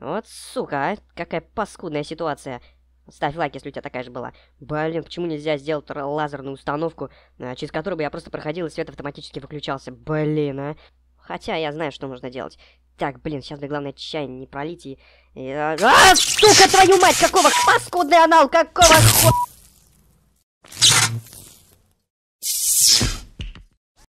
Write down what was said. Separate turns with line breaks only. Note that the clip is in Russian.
«Вот сука, а! Какая паскудная ситуация!» Ставь лайк, если у тебя такая же была. Блин, почему нельзя сделать лазерную установку, а, через которую бы я просто проходил, и свет автоматически выключался? Блин, а. Хотя я знаю, что нужно делать. Так, блин, сейчас бы главное чай не пролить и... и... А, а сука, твою мать, какого паскудный анал, какого хуя...